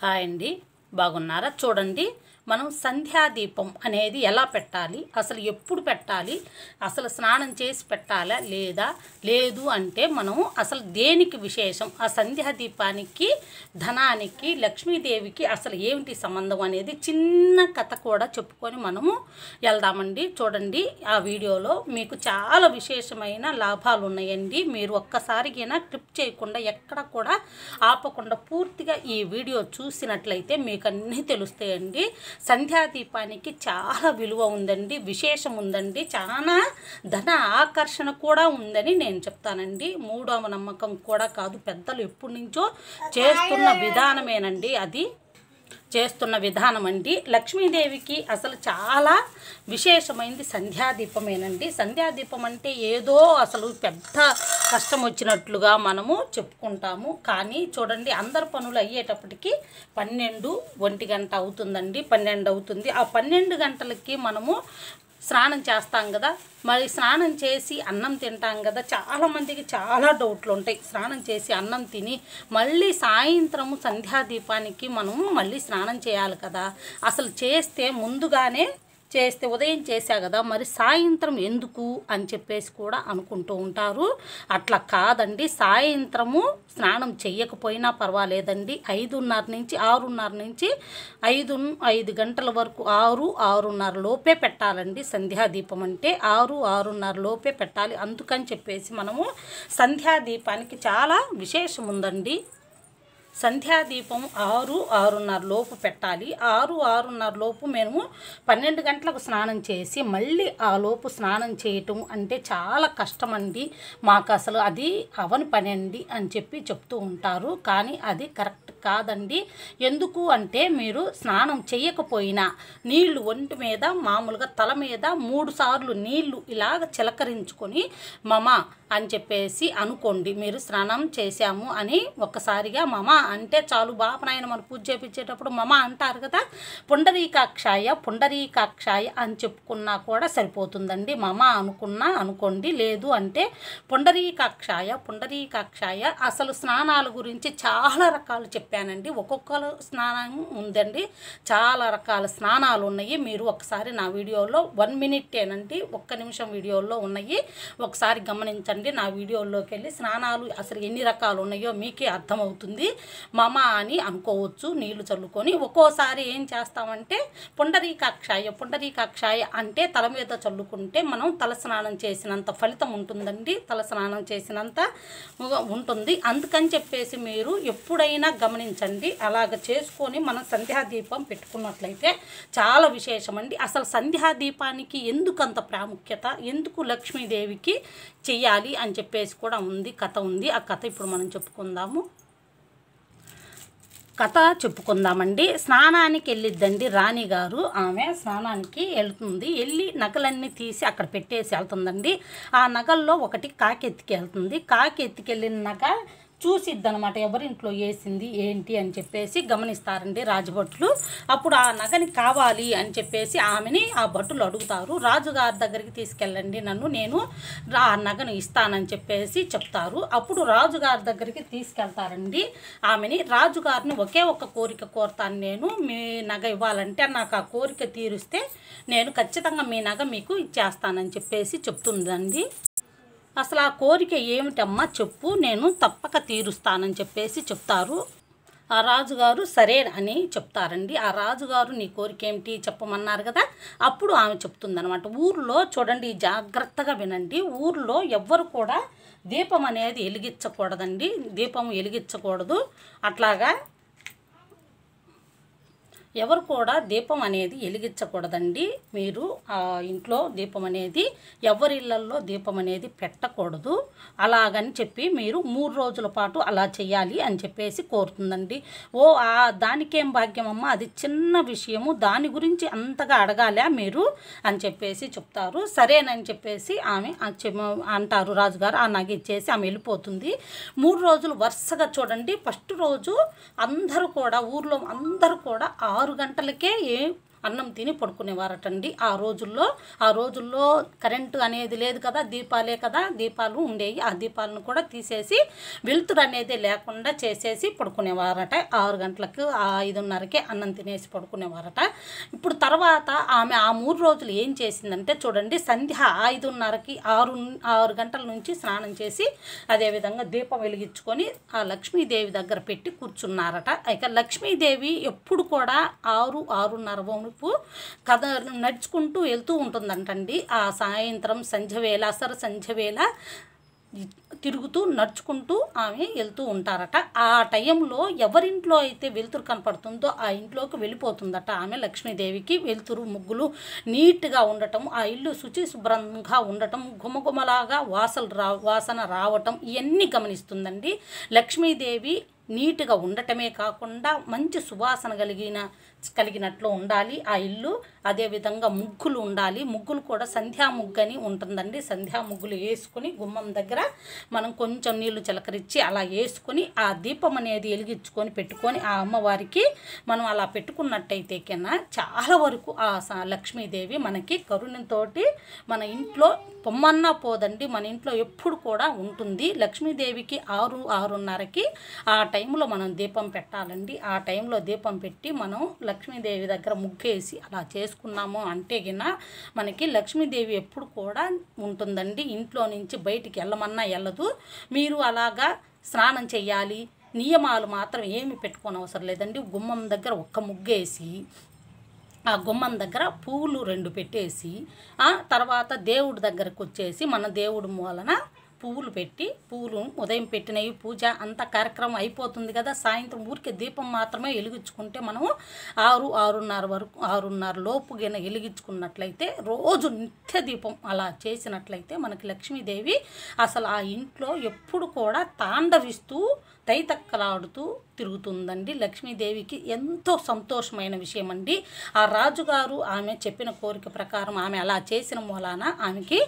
hi అండి బాగున్నారా చూడండి మనం సంధ్యాదీపం అనేది ఎలా పెట్టాలి అసలు ఎప్పుడు పెట్టాలి అసలు స్నానం చేసి పెట్టాలా లేదా లేదు అంటే మనం అసలు దేనికి విశేషం ఆ సంధ్యాదీపానికి ధనానికి లక్ష్మీదేవికి అసలు ఏమిటి సంబంధం అనేది చిన్న కథ కూడా చెప్పుకొని మనము వెళ్దామండి చూడండి ఆ వీడియోలో మీకు చాలా విశేషమైన లాభాలు ఉన్నాయండి మీరు ఒక్కసారిగా క్లిప్ చేయకుండా ఎక్కడ కూడా ఆపకుండా పూర్తిగా ఈ వీడియో చూసినట్లయితే మీకు అన్నీ తెలుస్తాయండి సంధ్యాదీపానికి చాలా విలువ ఉందండి విశేషం ఉందండి చాలా ధన ఆకర్షణ కూడా ఉందని నేను చెప్తానండి మూడవ నమ్మకం కూడా కాదు పెద్దలు ఎప్పటి నుంచో చేస్తున్న విధానమేనండి అది చేస్తున్న విధానం అండి లక్ష్మీదేవికి అసలు చాలా విశేషమైంది సంధ్యాదీపమేనండి సంధ్యాదీపం అంటే ఏదో అసలు పెద్ద కష్టం వచ్చినట్లుగా మనము చెప్పుకుంటాము కానీ చూడండి అందరు పనులు అయ్యేటప్పటికి పన్నెండు ఒంటి గంట అవుతుందండి పన్నెండు అవుతుంది ఆ పన్నెండు గంటలకి మనము స్నానం చేస్తాం కదా మరి స్నానం చేసి అన్నం తింటాం కదా చాలామందికి చాలా డౌట్లు ఉంటాయి స్నానం చేసి అన్నం తిని మళ్ళీ సాయంత్రము సంధ్యాదీపానికి మనం మళ్ళీ స్నానం చేయాలి కదా అసలు చేస్తే ముందుగానే చేస్తే ఉదయం చేశా కదా మరి సాయంత్రం ఎందుకు అని చెప్పేసి కూడా అనుకుంటూ ఉంటారు అట్లా కాదండి సాయంత్రము స్నానం చేయకపోయినా పర్వాలేదండి ఐదున్నర నుంచి ఆరున్నర నుంచి ఐదు ఐదు గంటల వరకు ఆరు ఆరున్నర లోపే పెట్టాలండి సంధ్యాదీపం అంటే ఆరు ఆరున్నర లోపే పెట్టాలి అందుకని చెప్పేసి మనము సంధ్యాదీపానికి చాలా విశేషం ఉందండి సంధ్యాదీపం ఆరు ఆరున్నర లోపు పెట్టాలి ఆరు ఆరున్నర లోపు మేము పన్నెండు గంటలకు స్నానం చేసి మళ్ళీ ఆ లోపు స్నానం చేయటం అంటే చాలా కష్టమండి మాకు అసలు అది అవని పనండి అని చెప్పి చెప్తూ ఉంటారు కానీ అది కరెక్ట్ కాదండి ఎందుకు అంటే మీరు స్నానం చేయకపోయినా నీళ్లు ఒంటి మీద మామూలుగా తల మీద మూడు సార్లు నీళ్లు ఇలాగ చిలకరించుకొని మమ అని చెప్పేసి అనుకోండి మీరు స్నానం చేశాము అని ఒక్కసారిగా మమ అంటే చాలు బాపనాయన మన పూజ చేపించేటప్పుడు మమ అంటారు కదా పుండరీకాక్షాయ పుండరీకాక్షాయ అని చెప్పుకున్నా కూడా సరిపోతుందండి మమ అనుకున్నా అనుకోండి లేదు అంటే పుండరీకాక్షాయ పుండరీకాక్షాయ అసలు స్నానాల గురించి చాలా రకాలు చెప్పానండి ఒక్కొక్క స్నానం ఉందండి చాలా రకాల స్నానాలు ఉన్నాయి మీరు ఒకసారి నా వీడియోలో వన్ మినిట్ ఏనండి ఒక్క నిమిషం వీడియోలో ఉన్నాయి ఒకసారి గమనించండి చూడండి నా వీడియోలోకి వెళ్ళి స్నానాలు అసలు ఎన్ని రకాలు ఉన్నాయో మీకే అర్థమవుతుంది మమ అని అనుకోవచ్చు నీళ్లు చల్లుకొని ఒక్కోసారి ఏం చేస్తామంటే పుండరీకాక్షాయ పుండరీకాక్షాయ అంటే తల మీద చల్లుకుంటే మనం తల స్నానం చేసినంత ఫలితం ఉంటుందండి తల స్నానం చేసినంత ఉంటుంది అందుకని చెప్పేసి మీరు ఎప్పుడైనా గమనించండి అలాగ చేసుకొని మనం సంధ్యాదీపం పెట్టుకున్నట్లయితే చాలా విశేషమండి అసలు సంధ్యాదీపానికి ఎందుకు అంత ప్రాముఖ్యత ఎందుకు లక్ష్మీదేవికి చెయ్యాలి కుమారి అని చెప్పేసి కూడా ఉంది కథ ఉంది ఆ కథ ఇప్పుడు మనం చెప్పుకుందాము కథ చెప్పుకుందామండి స్నానానికి వెళ్ళిద్దండి రాణి గారు ఆమె స్నానానికి వెళ్తుంది వెళ్ళి నగలన్నీ తీసి అక్కడ పెట్టేసి వెళ్తుందండి ఆ నగల్లో ఒకటి కాకి ఎత్తికి వెళ్తుంది కాకి ఎత్తికెళ్ళిన నగ చూసిద్దనమాట ఎవరింట్లో వేసింది ఏంటి అని చెప్పేసి గమనిస్తారండి రాజభట్లు అప్పుడు ఆ నగని కావాలి అని చెప్పేసి ఆమెని ఆ భట్టులు అడుగుతారు రాజుగారి దగ్గరికి తీసుకెళ్ళండి నన్ను నేను ఆ నగను ఇస్తానని చెప్పేసి చెప్తారు అప్పుడు రాజుగారి దగ్గరికి తీసుకెళ్తారండి ఆమెని రాజుగారిని ఒకే ఒక కోరిక కోరుతాను నేను మీ నగ ఇవ్వాలంటే నాకు ఆ కోరిక తీరుస్తే నేను ఖచ్చితంగా మీ నగ మీకు ఇచ్చేస్తానని చెప్పేసి చెప్తుందండి అసలు ఆ కోరిక ఏమిటమ్మా చెప్పు నేను తప్పక తీరుస్తానని చెప్పేసి చెప్తారు ఆ రాజుగారు సరే అని చెప్తారండి ఆ రాజుగారు నీ కోరిక ఏమిటి చెప్పమన్నారు కదా అప్పుడు ఆమె చెప్తుందనమాట ఊర్లో చూడండి జాగ్రత్తగా వినండి ఊర్లో ఎవ్వరు కూడా దీపం అనేది వెలిగించకూడదండి దీపం వెలిగించకూడదు అట్లాగా ఎవరు కూడా దీపం అనేది వెలిగించకూడదండి మీరు ఇంట్లో దీపం అనేది ఎవరి దీపం అనేది పెట్టకూడదు అలాగని చెప్పి మీరు మూడు రోజుల పాటు అలా చేయాలి అని చెప్పేసి కోరుతుందండి ఓ ఆ దానికేం భాగ్యమమ్మ అది చిన్న విషయము దాని గురించి అంతగా అడగాలా మీరు అని చెప్పేసి చెప్తారు సరేనని చెప్పేసి ఆమె అంటారు రాజుగారు ఆ నాకు ఇచ్చేసి ఆమె వెళ్ళిపోతుంది మూడు రోజులు వరుసగా చూడండి ఫస్ట్ రోజు అందరూ కూడా ఊర్లో అందరూ కూడా ఆరు ఆరు గంటలకే అన్నం తిని పడుకునేవారటండి ఆ రోజుల్లో ఆ రోజుల్లో కరెంటు అనేది లేదు కదా దీపాలే కదా దీపాలు ఉండేవి ఆ దీపాలను కూడా తీసేసి వెలుతురు అనేది లేకుండా చేసేసి పడుకునేవారట ఆరు గంటలకు ఐదున్నరకే అన్నం తినేసి పడుకునేవారట ఇప్పుడు తర్వాత ఆమె ఆ మూడు రోజులు ఏం చేసిందంటే చూడండి సంధ్య ఐదున్నరకి ఆరు ఆరు గంటల నుంచి స్నానం చేసి అదేవిధంగా దీపం వెలిగించుకొని ఆ లక్ష్మీదేవి దగ్గర పెట్టి కూర్చున్నారట ఇక లక్ష్మీదేవి ఎప్పుడు కూడా ఆరు ఆరున్నర వైపు కథ నడుచుకుంటూ వెళ్తూ ఉంటుందంటండి ఆ సాయంత్రం సంధ్యవేళ అసర సంధ్యవేళ తిరుగుతూ నడుచుకుంటూ ఆమె వెళ్తూ ఉంటారట ఆ టైంలో ఎవరింట్లో అయితే వెలుతురు కనపడుతుందో ఆ ఇంట్లోకి వెళ్ళిపోతుందట ఆమె లక్ష్మీదేవికి వెలుతురు ముగ్గులు నీట్గా ఉండటం ఆ ఇల్లు శుచి శుభ్రంగా ఉండటం గుమగుమలాగా వాసలు రా వాసన రావటం ఇవన్నీ గమనిస్తుందండి లక్ష్మీదేవి నీట్గా ఉండటమే కాకుండా మంచి సువాసన కలిగిన కలిగినట్లు ఉండాలి ఆ ఇల్లు అదేవిధంగా ముగ్గులు ఉండాలి ముగ్గులు కూడా సంధ్యా ముగ్గు అని ఉంటుందండి సంధ్యా ముగ్గులు వేసుకుని గుమ్మం దగ్గర మనం కొంచెం నీళ్లు చిలకరించి అలా వేసుకుని ఆ దీపం అనేది వెలిగించుకొని పెట్టుకొని ఆ అమ్మవారికి మనం అలా పెట్టుకున్నట్టయితే కన్నా చాలా వరకు ఆ లక్ష్మీదేవి మనకి కరుణతోటి మన ఇంట్లో పొమ్మన్నా పోదండి మన ఇంట్లో ఎప్పుడు కూడా ఉంటుంది లక్ష్మీదేవికి ఆరు ఆరున్నరకి ఆ టైంలో మనం దీపం పెట్టాలండి ఆ టైంలో దీపం పెట్టి మనం లక్ష్మీదేవి దగ్గర ముగ్గేసి అలా చేసుకున్నాము అంటే గిన మనకి లక్ష్మీదేవి ఎప్పుడు కూడా ఉంటుందండి ఇంట్లో నుంచి బయటికి వెళ్ళమన్నా వెళ్ళదు మీరు అలాగా స్నానం చేయాలి నియమాలు మాత్రం ఏమి పెట్టుకోని అవసరం లేదండి గుమ్మం దగ్గర ఒక్క ముగ్గేసి ఆ గుమ్మం దగ్గర పువ్వులు రెండు పెట్టేసి తర్వాత దేవుడి దగ్గరకు వచ్చేసి మన దేవుడి మూలన పువ్వులు పెట్టి పువ్వులు ఉదయం పెట్టినవి పూజ అంత కార్యక్రమం అయిపోతుంది కదా సాయంత్రం ఊరికే దీపం మాత్రమే వెలిగించుకుంటే మనము ఆరు ఆరున్నర వరకు ఆరున్నర లోపు గిన వెలిగించుకున్నట్లయితే రోజు నిత్య దీపం అలా చేసినట్లయితే మనకి లక్ష్మీదేవి అసలు ఆ ఇంట్లో ఎప్పుడు కూడా తాండవిస్తూ తైతక్కలాడుతూ తిరుగుతుందండి లక్ష్మీదేవికి ఎంతో సంతోషమైన విషయం అండి ఆ రాజుగారు ఆమె చెప్పిన కోరిక ప్రకారం ఆమె అలా చేసిన మూలాన ఆమెకి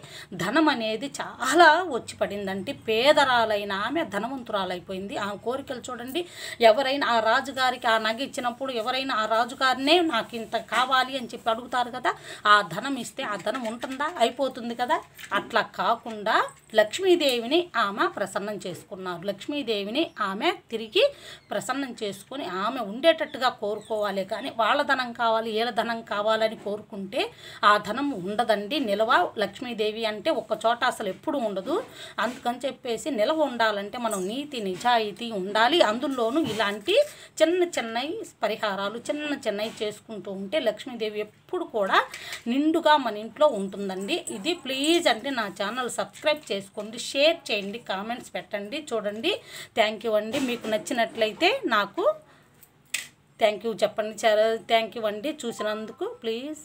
ధనం అనేది చాలా వచ్చి పడిందండి పేదరాలైన ఆమె ధనవంతురాలైపోయింది ఆమె కోరికలు చూడండి ఎవరైనా ఆ రాజుగారికి ఆ నగ ఇచ్చినప్పుడు ఎవరైనా ఆ రాజుగారినే నాకు ఇంత కావాలి అని చెప్పి అడుగుతారు కదా ఆ ధనం ఇస్తే ఆ ధనం ఉంటుందా అయిపోతుంది కదా అట్లా కాకుండా లక్ష్మీదేవిని ఆమె ప్రసన్నం చేసుకున్నారు లక్ష్మీదేవిని ఆ ఆమె తిరిగి ప్రసన్నం చేసుకొని ఆమె ఉండేటట్టుగా కోరుకోవాలి కానీ వాళ్ళ ధనం కావాలి ఏళ్ళ ధనం కావాలని కోరుకుంటే ఆ ధనం ఉండదండి నిలవ లక్ష్మీదేవి అంటే ఒక చోట అసలు ఎప్పుడు ఉండదు అందుకని చెప్పేసి నిలవ ఉండాలంటే మనం నీతి నిజాయితీ ఉండాలి అందులోనూ ఇలాంటి చిన్న చిన్న పరిహారాలు చిన్న చిన్న చేసుకుంటూ ఉంటే లక్ష్మీదేవి ఎప్పుడు కూడా నిండుగా మన ఇంట్లో ఉంటుందండి ఇది ప్లీజ్ అంటే నా ఛానల్ సబ్స్క్రైబ్ చేసుకోండి షేర్ చేయండి కామెంట్స్ పెట్టండి చూడండి థ్యాంక్ యూ అండి మీకు నచ్చినట్లయితే నాకు థ్యాంక్ యూ చెప్పండి చాలా థ్యాంక్ యూ అండి చూసినందుకు ప్లీజ్